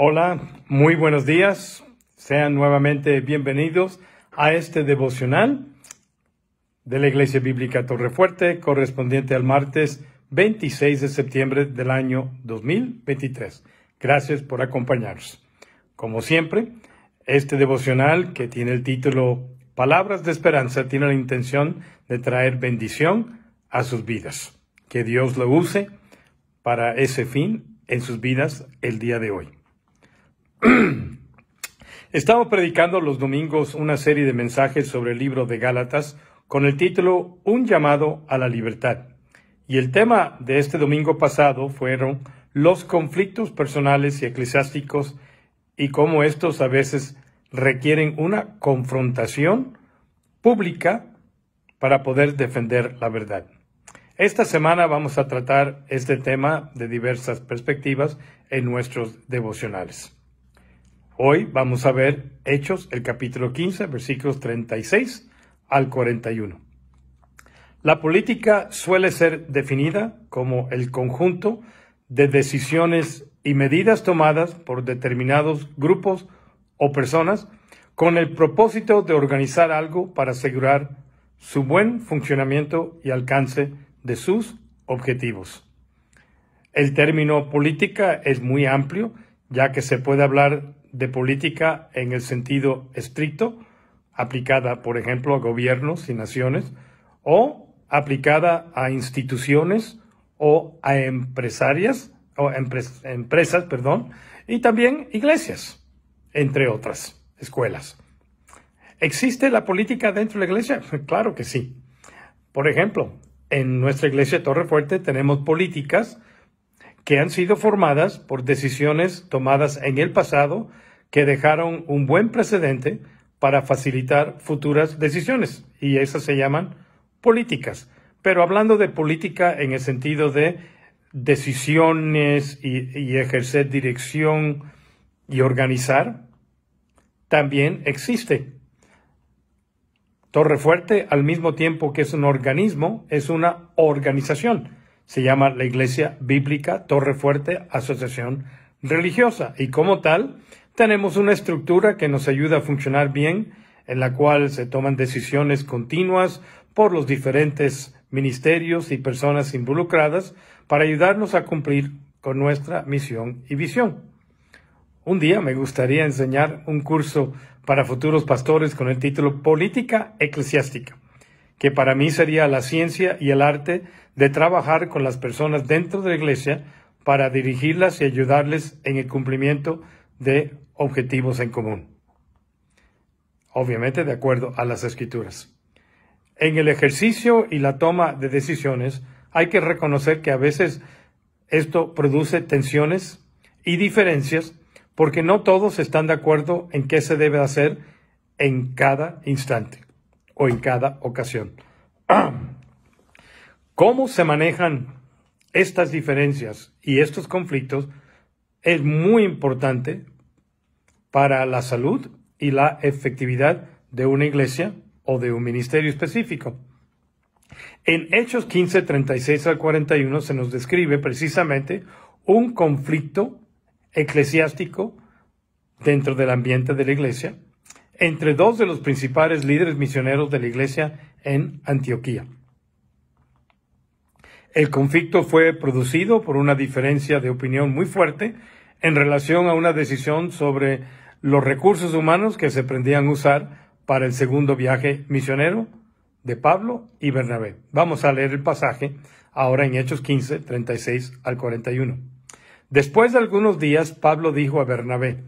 Hola, muy buenos días. Sean nuevamente bienvenidos a este devocional de la Iglesia Bíblica Torrefuerte, correspondiente al martes 26 de septiembre del año 2023. Gracias por acompañarnos. Como siempre, este devocional que tiene el título Palabras de Esperanza tiene la intención de traer bendición a sus vidas. Que Dios lo use para ese fin en sus vidas el día de hoy. Estamos predicando los domingos una serie de mensajes sobre el libro de Gálatas con el título Un llamado a la libertad. Y el tema de este domingo pasado fueron los conflictos personales y eclesiásticos y cómo estos a veces requieren una confrontación pública para poder defender la verdad. Esta semana vamos a tratar este tema de diversas perspectivas en nuestros devocionales. Hoy vamos a ver Hechos, el capítulo 15, versículos 36 al 41. La política suele ser definida como el conjunto de decisiones y medidas tomadas por determinados grupos o personas con el propósito de organizar algo para asegurar su buen funcionamiento y alcance de sus objetivos. El término política es muy amplio ya que se puede hablar de política en el sentido estricto, aplicada, por ejemplo, a gobiernos y naciones, o aplicada a instituciones o a empresarias, o empresas, perdón, y también iglesias, entre otras, escuelas. ¿Existe la política dentro de la iglesia? Claro que sí. Por ejemplo, en nuestra iglesia Torre Torrefuerte tenemos políticas que han sido formadas por decisiones tomadas en el pasado que dejaron un buen precedente para facilitar futuras decisiones, y esas se llaman políticas. Pero hablando de política en el sentido de decisiones y, ejercer dirección y organizar, también existe. Torre Fuerte al mismo tiempo que es un organismo, es una organización se llama la Iglesia Bíblica Torre Fuerte Asociación Religiosa y como tal tenemos una estructura que nos ayuda a funcionar bien, en la cual se toman decisiones continuas por los diferentes ministerios y personas involucradas para ayudarnos a cumplir con nuestra misión y visión. Un día me gustaría enseñar un curso para futuros pastores con el título Política Eclesiástica que para mí sería la ciencia y el arte de trabajar con las personas dentro de la iglesia para dirigirlas y ayudarles en el cumplimiento de objetivos en común. Obviamente de acuerdo a las escrituras. En el ejercicio y la toma de decisiones hay que reconocer que a veces esto produce tensiones y diferencias porque no todos están de acuerdo en qué se debe hacer en cada instante o en cada ocasión. ¿Cómo se manejan estas diferencias y estos conflictos? Es muy importante para la salud y la efectividad de una iglesia o de un ministerio específico. En Hechos 15, 36 al 41 se nos describe precisamente un conflicto eclesiástico dentro del ambiente de la iglesia entre dos de los principales líderes misioneros de la iglesia en Antioquía. El conflicto fue producido por una diferencia de opinión muy fuerte en relación a una decisión sobre los recursos humanos que se a usar para el segundo viaje misionero de Pablo y Bernabé. Vamos a leer el pasaje ahora en Hechos 15, 36 al 41. Después de algunos días, Pablo dijo a Bernabé,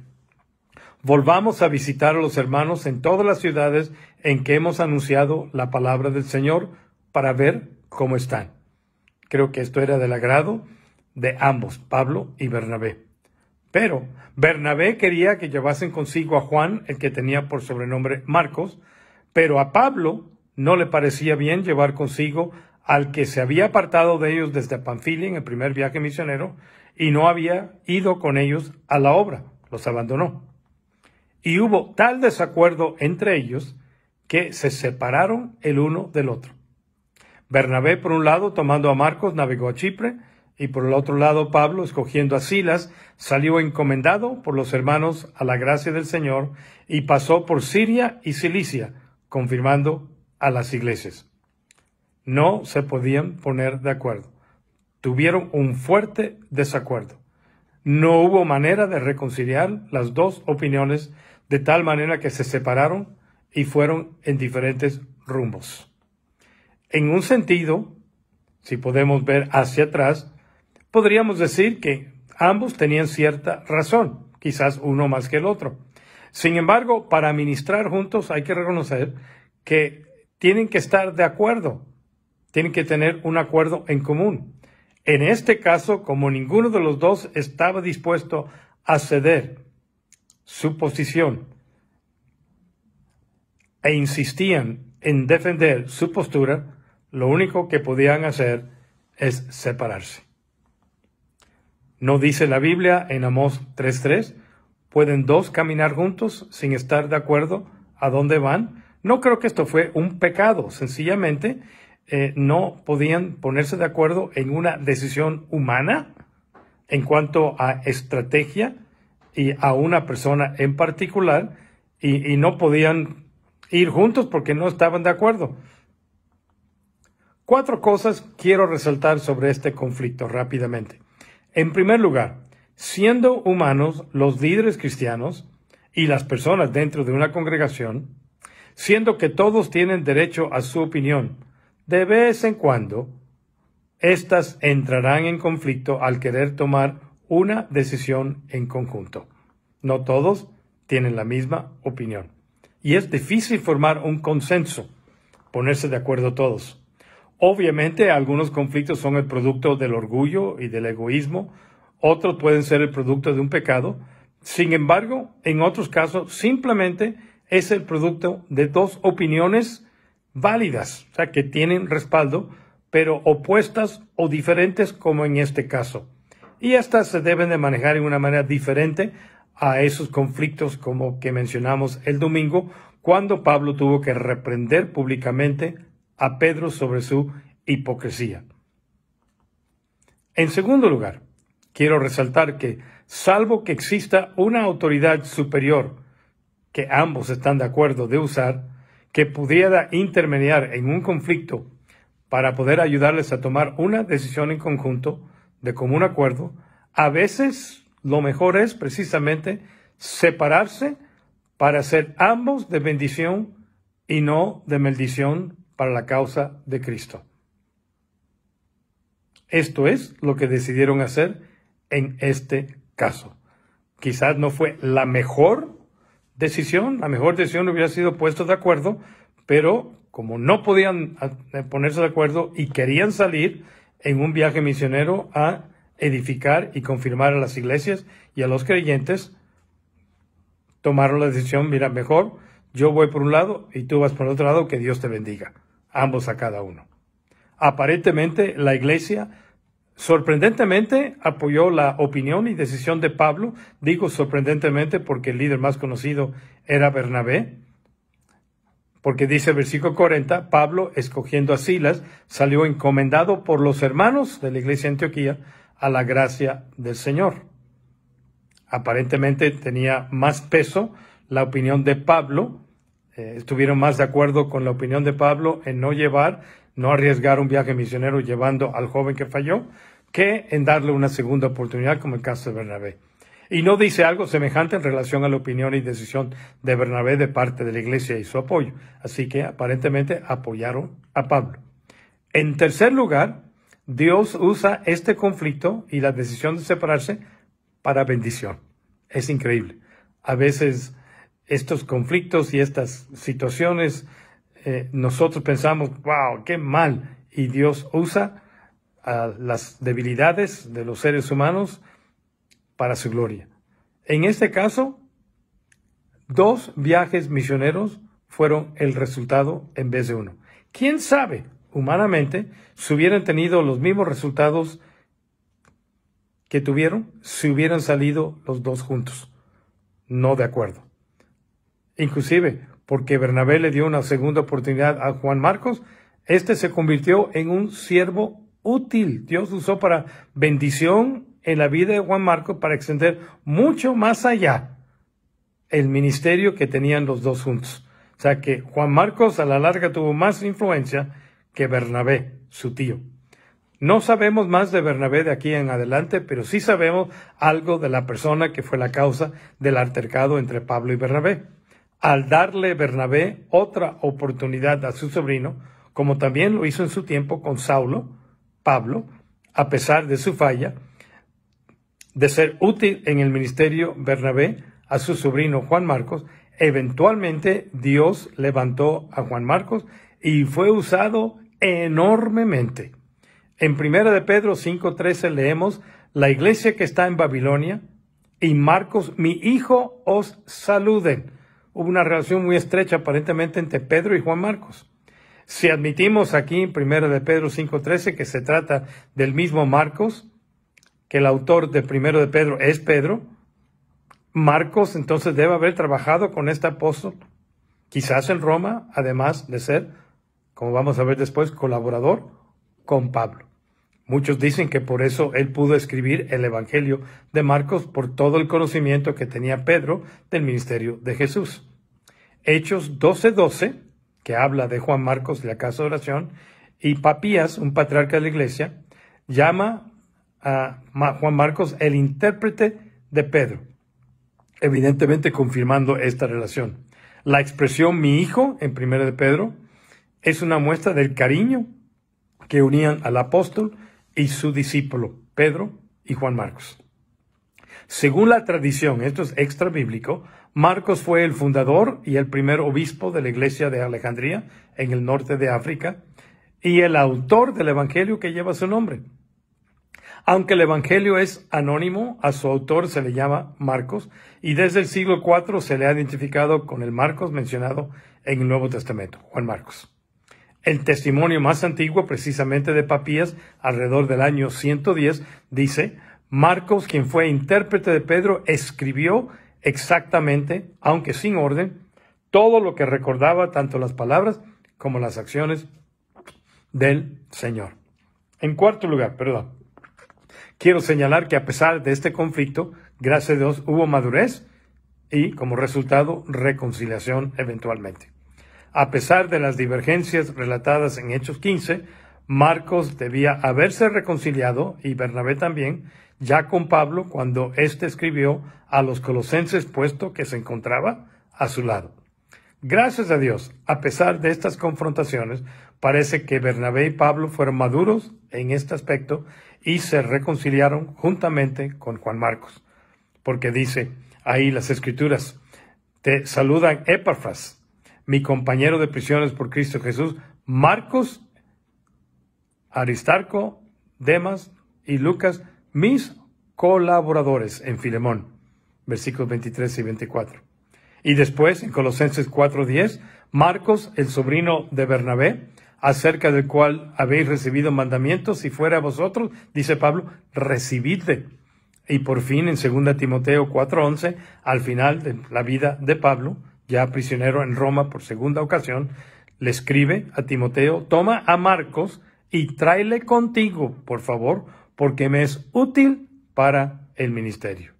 volvamos a visitar a los hermanos en todas las ciudades en que hemos anunciado la palabra del Señor para ver cómo están. Creo que esto era del agrado de ambos, Pablo y Bernabé. Pero Bernabé quería que llevasen consigo a Juan, el que tenía por sobrenombre Marcos, pero a Pablo no le parecía bien llevar consigo al que se había apartado de ellos desde Panfilia en el primer viaje misionero y no había ido con ellos a la obra, los abandonó. Y hubo tal desacuerdo entre ellos que se separaron el uno del otro. Bernabé, por un lado, tomando a Marcos, navegó a Chipre, y por el otro lado, Pablo, escogiendo a Silas, salió encomendado por los hermanos a la gracia del Señor y pasó por Siria y Cilicia, confirmando a las iglesias. No se podían poner de acuerdo. Tuvieron un fuerte desacuerdo. No hubo manera de reconciliar las dos opiniones de tal manera que se separaron y fueron en diferentes rumbos. En un sentido, si podemos ver hacia atrás, podríamos decir que ambos tenían cierta razón, quizás uno más que el otro. Sin embargo, para ministrar juntos hay que reconocer que tienen que estar de acuerdo, tienen que tener un acuerdo en común. En este caso, como ninguno de los dos estaba dispuesto a ceder su posición e insistían en defender su postura, lo único que podían hacer es separarse. ¿No dice la Biblia en Amós 3.3? ¿Pueden dos caminar juntos sin estar de acuerdo a dónde van? No creo que esto fue un pecado, sencillamente eh, no podían ponerse de acuerdo en una decisión humana en cuanto a estrategia y a una persona en particular y, y no podían ir juntos porque no estaban de acuerdo. Cuatro cosas quiero resaltar sobre este conflicto rápidamente. En primer lugar, siendo humanos los líderes cristianos y las personas dentro de una congregación, siendo que todos tienen derecho a su opinión, de vez en cuando, éstas entrarán en conflicto al querer tomar una decisión en conjunto. No todos tienen la misma opinión. Y es difícil formar un consenso, ponerse de acuerdo todos. Obviamente algunos conflictos son el producto del orgullo y del egoísmo, otros pueden ser el producto de un pecado, sin embargo, en otros casos simplemente es el producto de dos opiniones válidas, o sea, que tienen respaldo, pero opuestas o diferentes como en este caso. Y estas se deben de manejar de una manera diferente a esos conflictos como que mencionamos el domingo, cuando Pablo tuvo que reprender públicamente a Pedro sobre su hipocresía. En segundo lugar, quiero resaltar que, salvo que exista una autoridad superior que ambos están de acuerdo de usar, que pudiera intermediar en un conflicto para poder ayudarles a tomar una decisión en conjunto de común acuerdo, a veces lo mejor es precisamente separarse para ser ambos de bendición y no de maldición para la causa de Cristo. Esto es lo que decidieron hacer en este caso. Quizás no fue la mejor decisión, la mejor decisión hubiera sido puestos de acuerdo, pero como no podían ah, eh, ponerse de acuerdo y querían salir en un viaje misionero a edificar y confirmar a las iglesias y a los creyentes, tomaron la decisión, mira, mejor yo voy por un lado y tú vas por otro lado, que Dios te bendiga, ambos a cada uno. Aparentemente la iglesia Sorprendentemente apoyó la opinión y decisión de Pablo, digo sorprendentemente porque el líder más conocido era Bernabé, porque dice el versículo 40, Pablo, escogiendo a Silas, salió encomendado por los hermanos de la iglesia de Antioquía a la gracia del Señor. Aparentemente tenía más peso la opinión de Pablo, eh, estuvieron más de acuerdo con la opinión de Pablo en no llevar, no arriesgar un viaje misionero llevando al joven que falló, que en darle una segunda oportunidad, como el caso de Bernabé. Y no dice algo semejante en relación a la opinión y decisión de Bernabé de parte de la iglesia y su apoyo. Así que aparentemente apoyaron a Pablo. En tercer lugar, Dios usa este conflicto y la decisión de separarse para bendición. Es increíble. A veces estos conflictos y estas situaciones, eh, nosotros pensamos, wow, qué mal. Y Dios usa a las debilidades de los seres humanos para su gloria. En este caso, dos viajes misioneros fueron el resultado en vez de uno. ¿Quién sabe, humanamente, si hubieran tenido los mismos resultados que tuvieron si hubieran salido los dos juntos? No de acuerdo. Inclusive, porque Bernabé le dio una segunda oportunidad a Juan Marcos, este se convirtió en un siervo útil. Dios usó para bendición en la vida de Juan Marcos para extender mucho más allá el ministerio que tenían los dos juntos. O sea que Juan Marcos a la larga tuvo más influencia que Bernabé, su tío. No sabemos más de Bernabé de aquí en adelante, pero sí sabemos algo de la persona que fue la causa del altercado entre Pablo y Bernabé. Al darle Bernabé otra oportunidad a su sobrino, como también lo hizo en su tiempo con Saulo, Pablo, a pesar de su falla, de ser útil en el ministerio Bernabé a su sobrino Juan Marcos, eventualmente Dios levantó a Juan Marcos y fue usado enormemente. En 1 de Pedro 5:13 leemos, la iglesia que está en Babilonia y Marcos, mi hijo, os saluden. Hubo una relación muy estrecha aparentemente entre Pedro y Juan Marcos. Si admitimos aquí en 1 de Pedro 5.13 que se trata del mismo Marcos, que el autor de 1 de Pedro es Pedro, Marcos entonces debe haber trabajado con este apóstol, quizás en Roma, además de ser, como vamos a ver después, colaborador con Pablo. Muchos dicen que por eso él pudo escribir el Evangelio de Marcos por todo el conocimiento que tenía Pedro del ministerio de Jesús. Hechos 12:12 que habla de Juan Marcos, de la casa de oración, y Papías, un patriarca de la iglesia, llama a Juan Marcos el intérprete de Pedro, evidentemente confirmando esta relación. La expresión mi hijo en primera de Pedro es una muestra del cariño que unían al apóstol y su discípulo, Pedro y Juan Marcos. Según la tradición, esto es extra bíblico, Marcos fue el fundador y el primer obispo de la iglesia de Alejandría en el norte de África y el autor del Evangelio que lleva su nombre. Aunque el Evangelio es anónimo, a su autor se le llama Marcos y desde el siglo IV se le ha identificado con el Marcos mencionado en el Nuevo Testamento, Juan Marcos. El testimonio más antiguo, precisamente de Papías, alrededor del año 110, dice, Marcos, quien fue intérprete de Pedro, escribió exactamente, aunque sin orden, todo lo que recordaba tanto las palabras como las acciones del Señor. En cuarto lugar, perdón, quiero señalar que a pesar de este conflicto, gracias a Dios hubo madurez y como resultado reconciliación eventualmente. A pesar de las divergencias relatadas en Hechos 15, Marcos debía haberse reconciliado y Bernabé también, ya con Pablo cuando éste escribió a los colosenses puesto que se encontraba a su lado. Gracias a Dios, a pesar de estas confrontaciones, parece que Bernabé y Pablo fueron maduros en este aspecto y se reconciliaron juntamente con Juan Marcos, porque dice ahí las escrituras, te saludan Epafras, mi compañero de prisiones por Cristo Jesús, Marcos, Aristarco, Demas y Lucas, mis colaboradores en Filemón, versículos 23 y 24. Y después, en Colosenses 4.10, Marcos, el sobrino de Bernabé, acerca del cual habéis recibido mandamientos, si fuera a vosotros, dice Pablo, recibidle. Y por fin, en 2 Timoteo 4.11, al final de la vida de Pablo, ya prisionero en Roma por segunda ocasión, le escribe a Timoteo, toma a Marcos y tráele contigo, por favor, porque me es útil para el ministerio.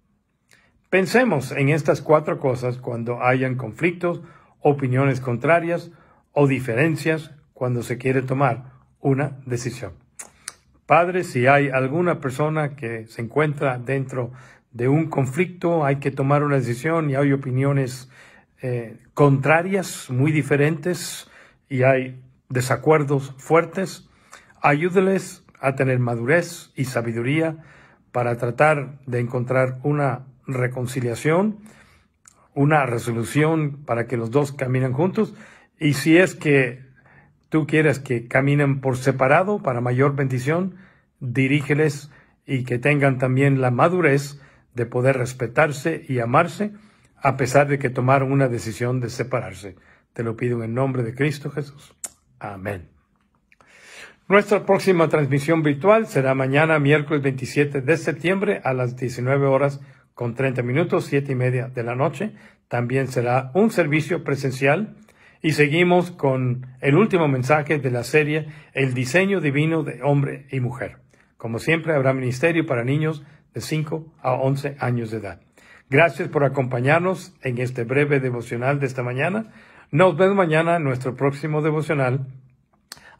Pensemos en estas cuatro cosas cuando hayan conflictos, opiniones contrarias o diferencias cuando se quiere tomar una decisión. Padre, si hay alguna persona que se encuentra dentro de un conflicto, hay que tomar una decisión y hay opiniones eh, contrarias, muy diferentes, y hay desacuerdos fuertes, ayúdeles a tener madurez y sabiduría para tratar de encontrar una reconciliación, una resolución para que los dos caminen juntos. Y si es que tú quieres que caminen por separado para mayor bendición, dirígeles y que tengan también la madurez de poder respetarse y amarse a pesar de que tomaron una decisión de separarse. Te lo pido en el nombre de Cristo Jesús. Amén. Nuestra próxima transmisión virtual será mañana, miércoles 27 de septiembre a las 19 horas con 30 minutos, 7 y media de la noche. También será un servicio presencial. Y seguimos con el último mensaje de la serie, El diseño divino de hombre y mujer. Como siempre, habrá ministerio para niños de 5 a 11 años de edad. Gracias por acompañarnos en este breve devocional de esta mañana. Nos vemos mañana en nuestro próximo devocional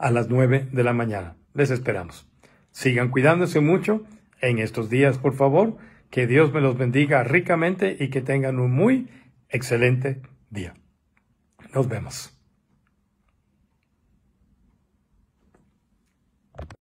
a las 9 de la mañana. Les esperamos. Sigan cuidándose mucho en estos días, por favor. Que Dios me los bendiga ricamente y que tengan un muy excelente día. Nos vemos.